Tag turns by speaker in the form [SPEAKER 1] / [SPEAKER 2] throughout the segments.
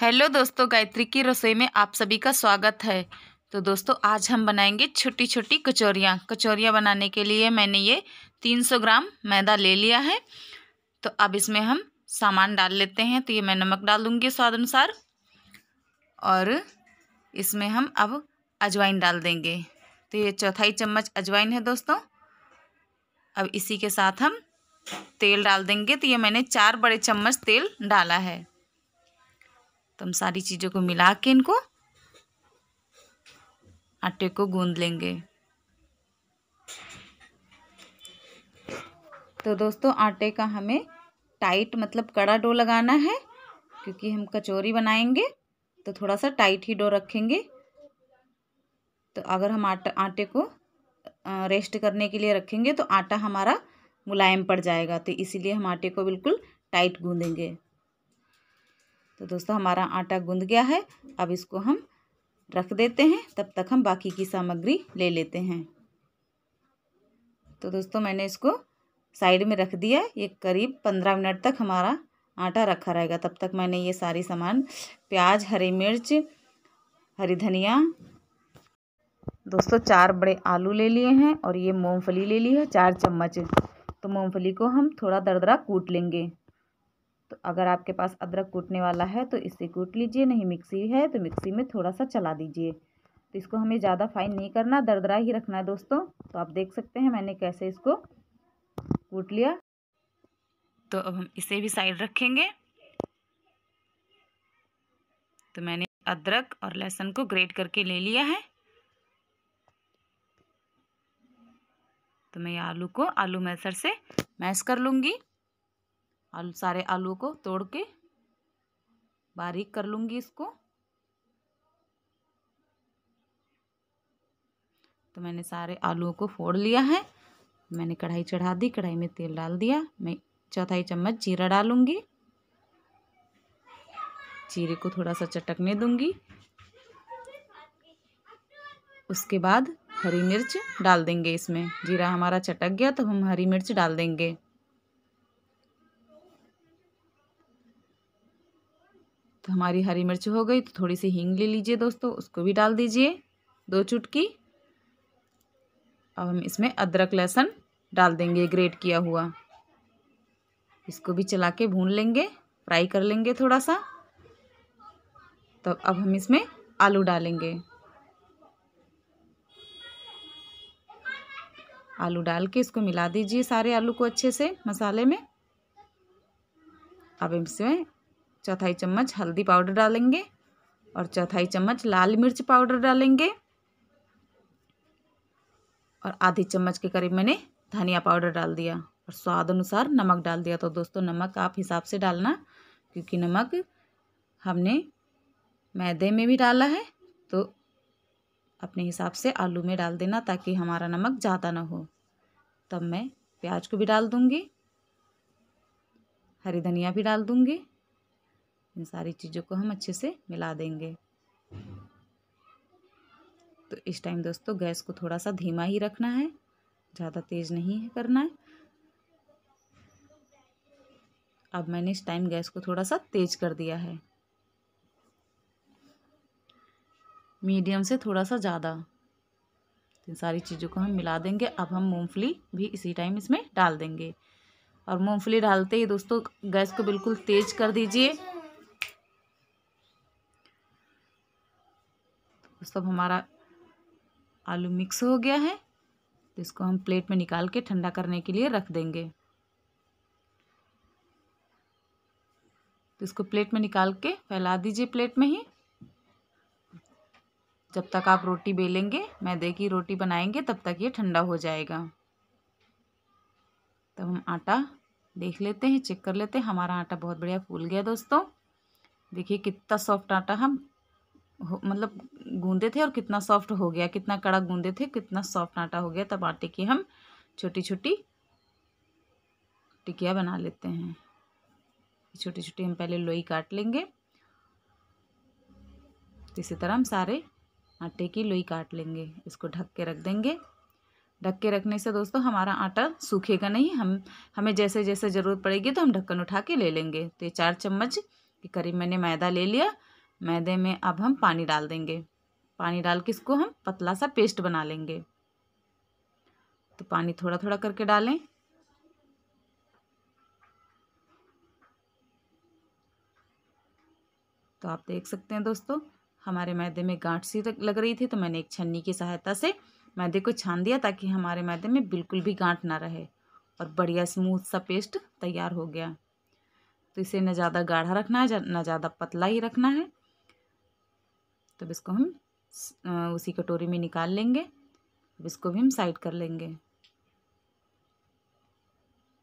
[SPEAKER 1] hello दोस्तों गायत्री की रसोई में आप सभी का स्वागत है तो दोस्तों आज हम बनाएंगे छोटी छोटी कचौरियाँ कचौरियाँ बनाने के लिए मैंने ये 300 ग्राम मैदा ले लिया है तो अब इसमें हम सामान डाल लेते हैं तो ये मैं नमक डाल दूँगी स्वाद अनुसार और इसमें हम अब अजवाइन डाल देंगे तो ये चौथाई चम्मच अजवाइन है दोस्तों अब इसी के साथ हम तेल डाल देंगे तो ये मैंने चार बड़े चम्मच तेल डाला है तो हम सारी चीज़ों को मिला के इनको आटे को गूंद लेंगे तो दोस्तों आटे का हमें टाइट मतलब कड़ा डो लगाना है क्योंकि हम कचौरी बनाएंगे तो थोड़ा सा टाइट ही डो रखेंगे तो अगर हम आटा आटे को रेस्ट करने के लिए रखेंगे तो आटा हमारा मुलायम पड़ जाएगा तो इसीलिए हम आटे को बिल्कुल टाइट गूंदेंगे तो दोस्तों हमारा आटा गूंद गया है अब इसको हम रख देते हैं तब तक हम बाकी की सामग्री ले लेते हैं तो दोस्तों मैंने इसको साइड में रख दिया ये करीब पंद्रह मिनट तक हमारा आटा रखा रहेगा तब तक मैंने ये सारी सामान प्याज हरी मिर्च हरी धनिया दोस्तों चार बड़े आलू ले लिए हैं और ये मूंगफली ले ली है चार चम्मच तो मूंगफली को हम थोड़ा दरदरा कूट लेंगे तो अगर आपके पास अदरक कूटने वाला है तो इससे कूट लीजिए नहीं मिक्सी है तो मिक्सी में थोड़ा सा चला दीजिए तो इसको हमें ज़्यादा फाइन नहीं करना दरदरा ही रखना है दोस्तों तो आप देख सकते हैं मैंने कैसे इसको कूट लिया तो अब हम इसे भी साइड रखेंगे तो मैंने अदरक और लहसुन को ग्रेट करके ले लिया है तो मैं आलू को आलू मैसर से मैश कर लूँगी आलू सारे आलू को तोड़ के बारीक कर लूँगी इसको तो मैंने सारे आलूओं को फोड़ लिया है मैंने कढ़ाई चढ़ा दी कढ़ाई में तेल डाल दिया मैं चौथाई चम्मच जीरा डालूंगी जीरे को थोड़ा सा चटकने दूंगी उसके बाद हरी मिर्च डाल देंगे इसमें जीरा हमारा चटक गया तो हम हरी मिर्च डाल देंगे तो हमारी हरी मिर्च हो गई तो थोड़ी सी हींग ले लीजिए दोस्तों उसको भी डाल दीजिए दो चुटकी अब हम इसमें अदरक लहसुन डाल देंगे ग्रेट किया हुआ इसको भी चला के भून लेंगे फ्राई कर लेंगे थोड़ा सा तो अब हम इसमें आलू डालेंगे आलू डाल के इसको मिला दीजिए सारे आलू को अच्छे से मसाले में अब इसमें चौथाई चम्मच हल्दी पाउडर डालेंगे और चौथाई चम्मच लाल मिर्च पाउडर डालेंगे और आधी चम्मच के करीब मैंने धनिया पाउडर डाल दिया और स्वाद अनुसार नमक डाल दिया तो दोस्तों नमक आप हिसाब से डालना क्योंकि नमक हमने मैदे में भी डाला है तो अपने हिसाब से आलू में डाल देना ताकि हमारा नमक ज़्यादा ना हो तब मैं प्याज को भी डाल दूँगी हरी धनिया भी डाल दूँगी इन सारी चीज़ों को हम अच्छे से मिला देंगे तो इस टाइम दोस्तों गैस को थोड़ा सा धीमा ही रखना है ज़्यादा तेज़ नहीं है करना है अब मैंने इस टाइम गैस को थोड़ा सा तेज कर दिया है मीडियम से थोड़ा सा ज़्यादा इन सारी चीज़ों को हम मिला देंगे अब हम मूंगफली भी इसी टाइम इसमें डाल देंगे और मूंगफली डालते ही दोस्तों गैस को बिल्कुल तेज़ कर दीजिए सब हमारा आलू मिक्स हो गया है तो इसको हम प्लेट में निकाल के ठंडा करने के लिए रख देंगे तो इसको प्लेट में निकाल के फैला दीजिए प्लेट में ही जब तक आप रोटी बेलेंगे मैदे की रोटी बनाएंगे तब तक ये ठंडा हो जाएगा तब तो हम आटा देख लेते हैं चेक कर लेते हैं हमारा आटा बहुत बढ़िया फूल गया दोस्तों देखिए कितना सॉफ्ट आटा हम मतलब गूंदे थे और कितना सॉफ्ट हो गया कितना कड़ा गूंदे थे कितना सॉफ्ट आटा हो गया तब आटे की हम छोटी छोटी टिकिया बना लेते हैं छोटी छोटी हम पहले लोई काट लेंगे इसी तरह हम सारे आटे की लोई काट लेंगे इसको ढक के रख देंगे ढक के रखने से दोस्तों हमारा आटा सूखेगा नहीं हम हमें जैसे जैसे ज़रूरत पड़ेगी तो हम ढक्कन उठा के ले लेंगे तो ये चार चम्मच के करीब मैंने मैदा ले लिया मैदे में अब हम पानी डाल देंगे पानी डाल के इसको हम पतला सा पेस्ट बना लेंगे तो पानी थोड़ा थोड़ा करके डालें तो आप देख सकते हैं दोस्तों हमारे मैदे में गांठ सी लग रही थी तो मैंने एक छन्नी की सहायता से मैदे को छान दिया ताकि हमारे मैदे में बिल्कुल भी गांठ ना रहे और बढ़िया स्मूथ सा पेस्ट तैयार हो गया तो इसे न ज़्यादा गाढ़ा रखना है ना ज़्यादा पतला ही रखना है तब इसको हम उसी कटोरी में निकाल लेंगे अब इसको भी हम साइड कर लेंगे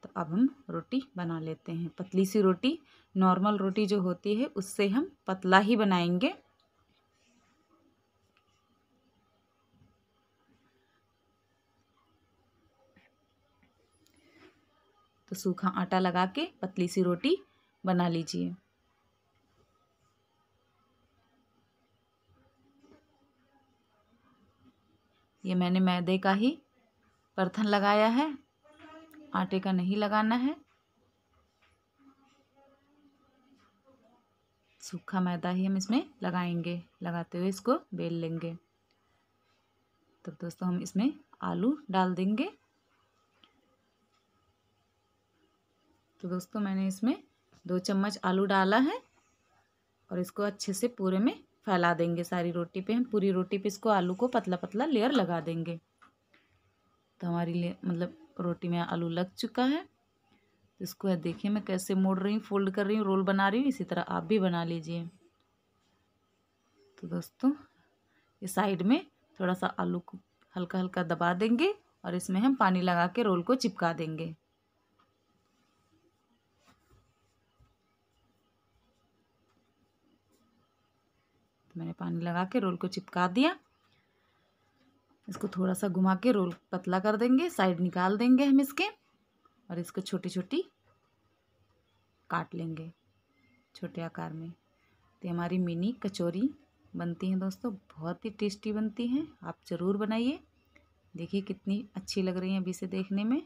[SPEAKER 1] तो अब हम रोटी बना लेते हैं पतली सी रोटी नॉर्मल रोटी जो होती है उससे हम पतला ही बनाएंगे तो सूखा आटा लगा के पतली सी रोटी बना लीजिए ये मैंने मैदे का ही बर्थन लगाया है आटे का नहीं लगाना है सूखा मैदा ही हम इसमें लगाएंगे लगाते हुए इसको बेल लेंगे तो दोस्तों हम इसमें आलू डाल देंगे तो दोस्तों मैंने इसमें दो चम्मच आलू डाला है और इसको अच्छे से पूरे में फैला देंगे सारी रोटी पे हम पूरी रोटी पे इसको आलू को पतला पतला लेयर लगा देंगे तो हमारी ले मतलब रोटी में आलू लग चुका है तो इसको है देखिए मैं कैसे मोड़ रही हूँ फोल्ड कर रही हूँ रोल बना रही हूँ इसी तरह आप भी बना लीजिए तो दोस्तों ये साइड में थोड़ा सा आलू को हल्का हल्का दबा देंगे और इसमें हम पानी लगा के रोल को चिपका देंगे पानी लगा के रोल को चिपका दिया इसको थोड़ा सा घुमा के रोल पतला कर देंगे साइड निकाल देंगे हम इसके और इसको छोटी छोटी काट लेंगे छोटे आकार में तो हमारी मिनी कचौरी बनती हैं दोस्तों बहुत ही टेस्टी बनती हैं आप ज़रूर बनाइए देखिए कितनी अच्छी लग रही हैं अभी से देखने में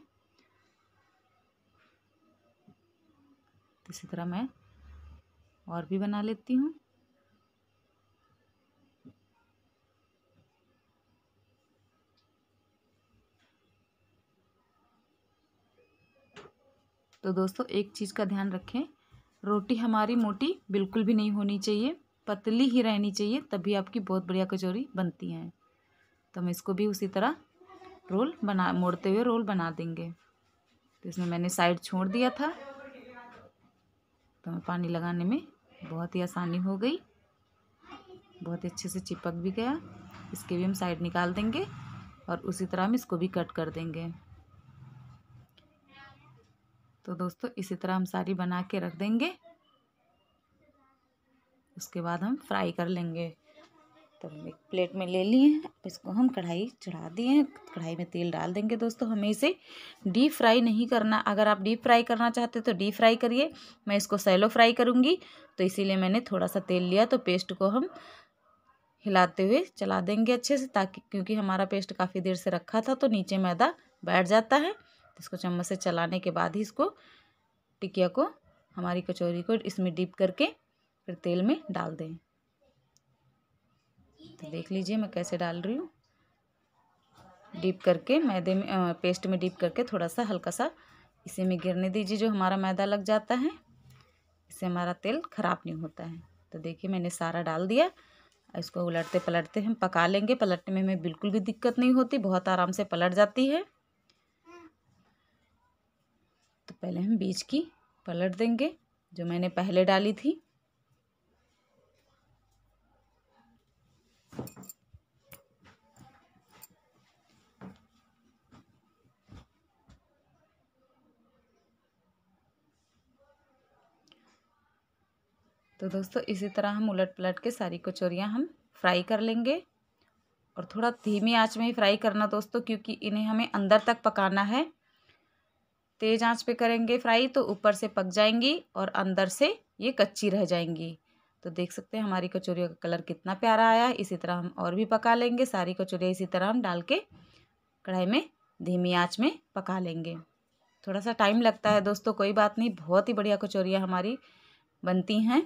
[SPEAKER 1] इसी तरह मैं और भी बना लेती हूँ तो दोस्तों एक चीज़ का ध्यान रखें रोटी हमारी मोटी बिल्कुल भी नहीं होनी चाहिए पतली ही रहनी चाहिए तभी आपकी बहुत बढ़िया कचौरी बनती हैं तो हम इसको भी उसी तरह रोल बना मोड़ते हुए रोल बना देंगे तो इसमें मैंने साइड छोड़ दिया था तो हमें पानी लगाने में बहुत ही आसानी हो गई बहुत ही अच्छे से चिपक भी गया इसके भी हम साइड निकाल देंगे और उसी तरह हम इसको भी कट कर देंगे तो दोस्तों इसी तरह हम सारी बना के रख देंगे उसके बाद हम फ्राई कर लेंगे तो हम एक प्लेट में ले लिए हैं इसको हम कढ़ाई चढ़ा दिए हैं कढ़ाई में तेल डाल देंगे दोस्तों हमें इसे डीप फ्राई नहीं करना अगर आप डीप फ्राई करना चाहते तो डीप फ्राई करिए मैं इसको सैलो फ्राई करूँगी तो इसीलिए मैंने थोड़ा सा तेल लिया तो पेस्ट को हम हिलाते हुए चला देंगे अच्छे से ताकि क्योंकि हमारा पेस्ट काफ़ी देर से रखा था तो नीचे मैदा बैठ जाता है इसको चम्मच से चलाने के बाद ही इसको टिकिया को हमारी कचौरी को इसमें डीप करके फिर तेल में डाल दें तो देख लीजिए मैं कैसे डाल रही हूँ डीप करके मैदे में पेस्ट में डीप करके थोड़ा सा हल्का सा इसे में गिरने दीजिए जो हमारा मैदा लग जाता है इससे हमारा तेल ख़राब नहीं होता है तो देखिए मैंने सारा डाल दिया इसको उलटते पलटते हम पका लेंगे पलटने में हमें बिल्कुल भी दिक्कत नहीं होती बहुत आराम से पलट जाती है पहले हम बीज की पलट देंगे जो मैंने पहले डाली थी तो दोस्तों इसी तरह हम उलट पलट के सारी कचौरियाँ हम फ्राई कर लेंगे और थोड़ा धीमी आंच में ही फ्राई करना दोस्तों क्योंकि इन्हें हमें अंदर तक पकाना है तेज़ आंच पे करेंगे फ्राई तो ऊपर से पक जाएंगी और अंदर से ये कच्ची रह जाएंगी तो देख सकते हैं हमारी कचौरियों का कलर कितना प्यारा आया इसी तरह हम और भी पका लेंगे सारी कचौरियाँ इसी तरह हम डाल के कढ़ाई में धीमी आँच में पका लेंगे थोड़ा सा टाइम लगता है दोस्तों कोई बात नहीं बहुत ही बढ़िया कचौरियाँ हमारी बनती हैं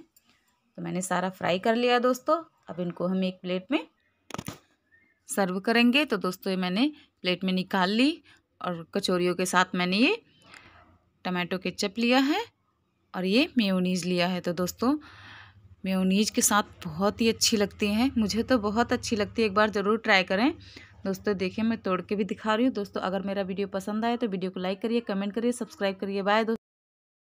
[SPEAKER 1] तो मैंने सारा फ्राई कर लिया दोस्तों अब इनको हम एक प्लेट में सर्व करेंगे तो दोस्तों ये मैंने प्लेट में निकाल ली और कचौरियों के साथ मैंने ये टमाटो केचप लिया है और ये मेयोनीज लिया है तो दोस्तों मेयोनीज के साथ बहुत ही अच्छी लगती हैं मुझे तो बहुत अच्छी लगती है एक बार ज़रूर ट्राई करें दोस्तों देखिए मैं तोड़ के भी दिखा रही हूँ दोस्तों अगर मेरा वीडियो पसंद आए तो वीडियो को लाइक करिए कमेंट करिए सब्सक्राइब करिए बाय दोस्तों